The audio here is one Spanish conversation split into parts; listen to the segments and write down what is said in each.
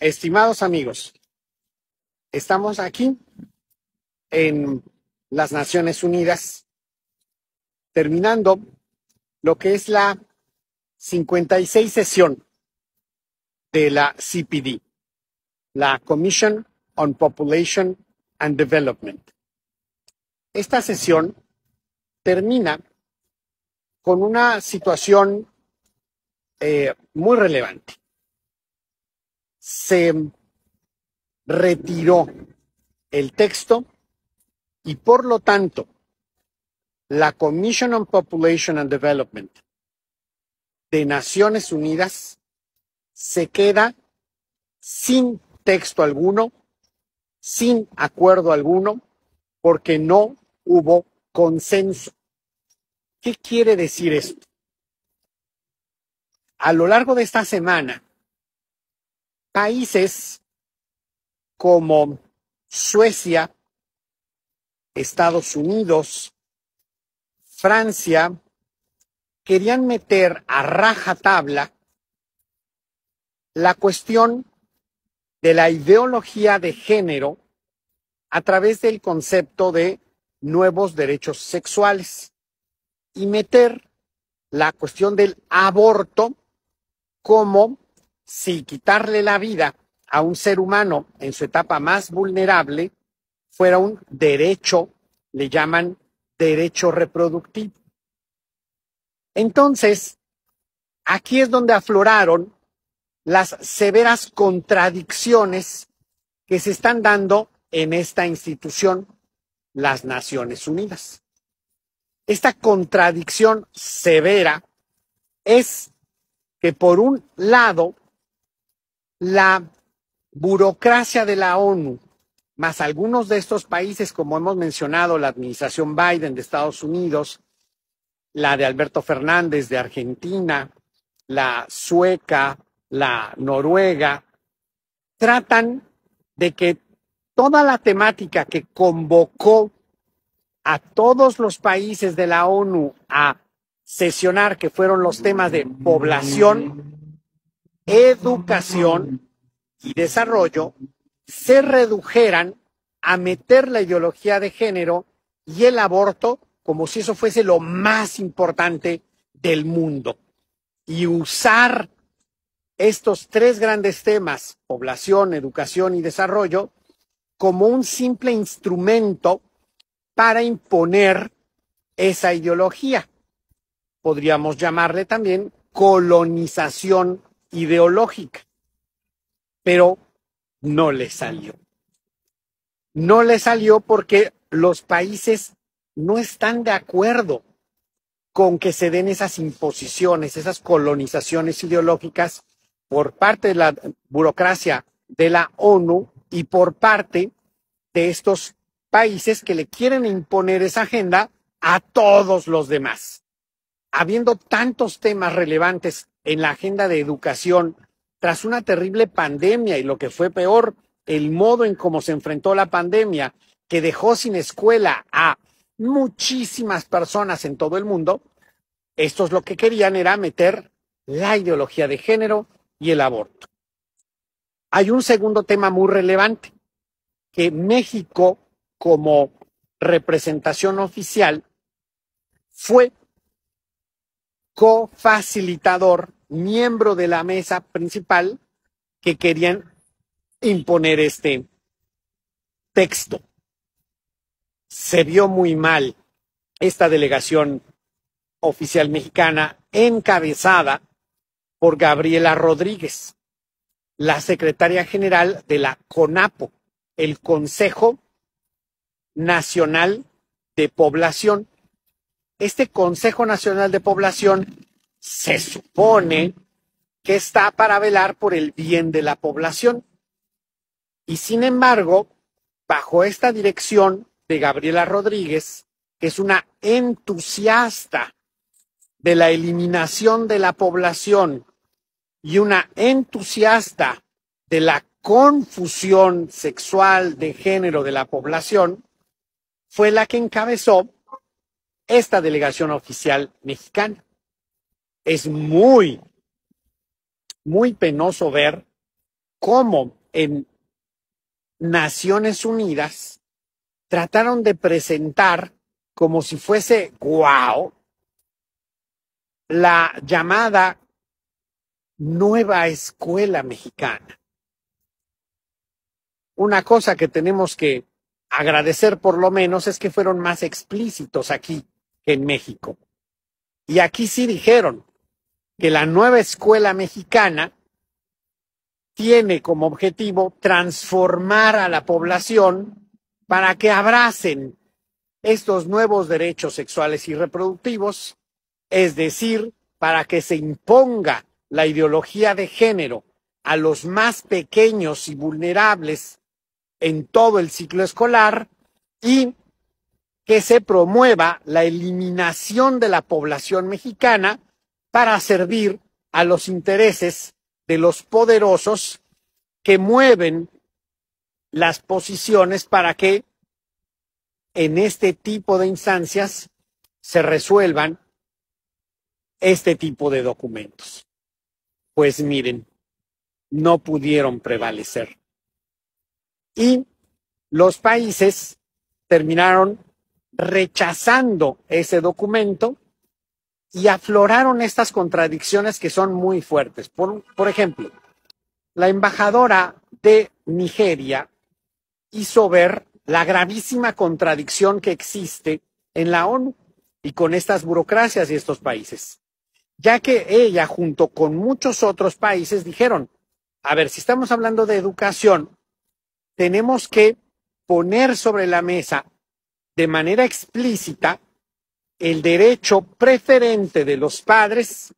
Estimados amigos, estamos aquí en las Naciones Unidas terminando lo que es la 56 sesión de la CPD, la Commission on Population and Development. Esta sesión termina con una situación eh, muy relevante se retiró el texto y por lo tanto la Commission on Population and Development de Naciones Unidas se queda sin texto alguno, sin acuerdo alguno, porque no hubo consenso. ¿Qué quiere decir esto? A lo largo de esta semana, países como Suecia, Estados Unidos, Francia, querían meter a raja tabla la cuestión de la ideología de género a través del concepto de nuevos derechos sexuales y meter la cuestión del aborto como si quitarle la vida a un ser humano en su etapa más vulnerable fuera un derecho, le llaman derecho reproductivo. Entonces, aquí es donde afloraron las severas contradicciones que se están dando en esta institución, las Naciones Unidas. Esta contradicción severa es que por un lado la burocracia de la ONU, más algunos de estos países, como hemos mencionado, la administración Biden de Estados Unidos, la de Alberto Fernández de Argentina, la sueca, la noruega, tratan de que toda la temática que convocó a todos los países de la ONU a sesionar, que fueron los temas de población, educación y desarrollo se redujeran a meter la ideología de género y el aborto como si eso fuese lo más importante del mundo. Y usar estos tres grandes temas, población, educación y desarrollo, como un simple instrumento para imponer esa ideología. Podríamos llamarle también colonización ideológica, pero no le salió. No le salió porque los países no están de acuerdo con que se den esas imposiciones, esas colonizaciones ideológicas por parte de la burocracia de la ONU y por parte de estos países que le quieren imponer esa agenda a todos los demás. Habiendo tantos temas relevantes en la agenda de educación tras una terrible pandemia y lo que fue peor, el modo en cómo se enfrentó la pandemia, que dejó sin escuela a muchísimas personas en todo el mundo, estos lo que querían era meter la ideología de género y el aborto. Hay un segundo tema muy relevante, que México, como representación oficial, fue cofacilitador miembro de la mesa principal que querían imponer este texto. Se vio muy mal esta delegación oficial mexicana encabezada por Gabriela Rodríguez, la secretaria general de la CONAPO, el Consejo Nacional de Población. Este Consejo Nacional de Población se supone que está para velar por el bien de la población. Y sin embargo, bajo esta dirección de Gabriela Rodríguez, que es una entusiasta de la eliminación de la población y una entusiasta de la confusión sexual de género de la población, fue la que encabezó esta delegación oficial mexicana es muy, muy penoso ver cómo en Naciones Unidas trataron de presentar como si fuese guau la llamada nueva escuela mexicana. Una cosa que tenemos que agradecer por lo menos es que fueron más explícitos aquí que en México. Y aquí sí dijeron, que la nueva escuela mexicana tiene como objetivo transformar a la población para que abracen estos nuevos derechos sexuales y reproductivos, es decir, para que se imponga la ideología de género a los más pequeños y vulnerables en todo el ciclo escolar y que se promueva la eliminación de la población mexicana para servir a los intereses de los poderosos que mueven las posiciones para que en este tipo de instancias se resuelvan este tipo de documentos. Pues miren, no pudieron prevalecer. Y los países terminaron rechazando ese documento y afloraron estas contradicciones que son muy fuertes. Por, por ejemplo, la embajadora de Nigeria hizo ver la gravísima contradicción que existe en la ONU y con estas burocracias y estos países, ya que ella junto con muchos otros países dijeron, a ver, si estamos hablando de educación, tenemos que poner sobre la mesa de manera explícita el derecho preferente de los padres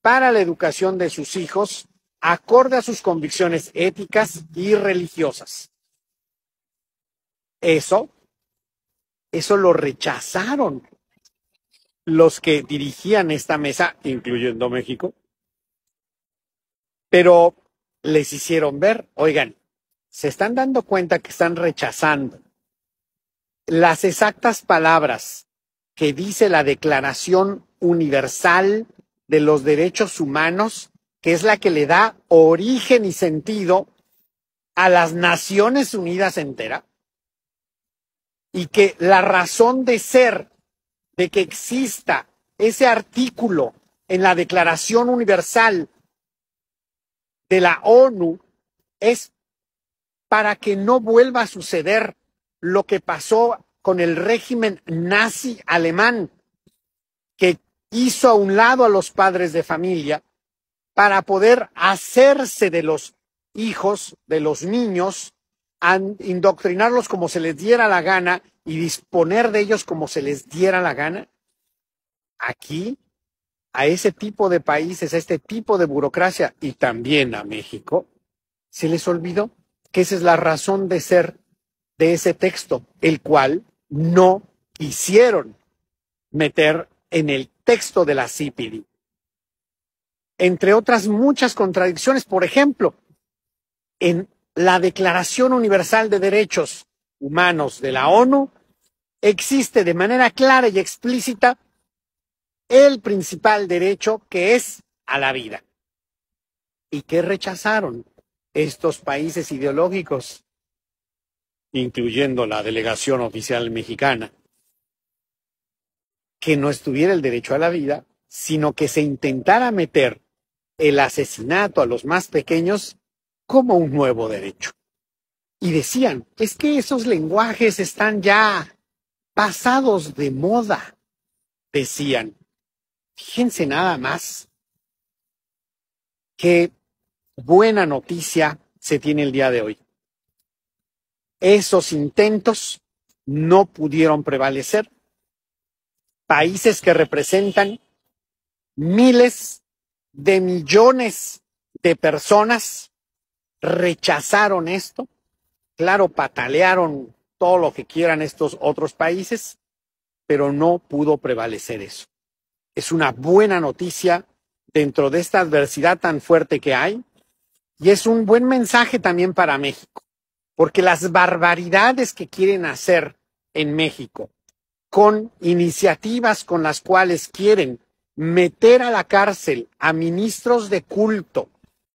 para la educación de sus hijos acorde a sus convicciones éticas y religiosas. Eso, eso lo rechazaron los que dirigían esta mesa, incluyendo México, pero les hicieron ver, oigan, se están dando cuenta que están rechazando las exactas palabras que dice la Declaración Universal de los Derechos Humanos, que es la que le da origen y sentido a las Naciones Unidas entera, y que la razón de ser de que exista ese artículo en la Declaración Universal de la ONU es para que no vuelva a suceder lo que pasó con el régimen nazi alemán, que hizo a un lado a los padres de familia para poder hacerse de los hijos, de los niños, indoctrinarlos como se les diera la gana y disponer de ellos como se les diera la gana. Aquí, a ese tipo de países, a este tipo de burocracia y también a México, se les olvidó que esa es la razón de ser de ese texto, el cual no quisieron meter en el texto de la CPD. Entre otras muchas contradicciones, por ejemplo, en la Declaración Universal de Derechos Humanos de la ONU, existe de manera clara y explícita el principal derecho que es a la vida. ¿Y que rechazaron estos países ideológicos? incluyendo la delegación oficial mexicana, que no estuviera el derecho a la vida, sino que se intentara meter el asesinato a los más pequeños como un nuevo derecho. Y decían, es que esos lenguajes están ya pasados de moda, decían. Fíjense nada más qué buena noticia se tiene el día de hoy. Esos intentos no pudieron prevalecer. Países que representan miles de millones de personas rechazaron esto. Claro, patalearon todo lo que quieran estos otros países, pero no pudo prevalecer eso. Es una buena noticia dentro de esta adversidad tan fuerte que hay y es un buen mensaje también para México porque las barbaridades que quieren hacer en México con iniciativas con las cuales quieren meter a la cárcel a ministros de culto,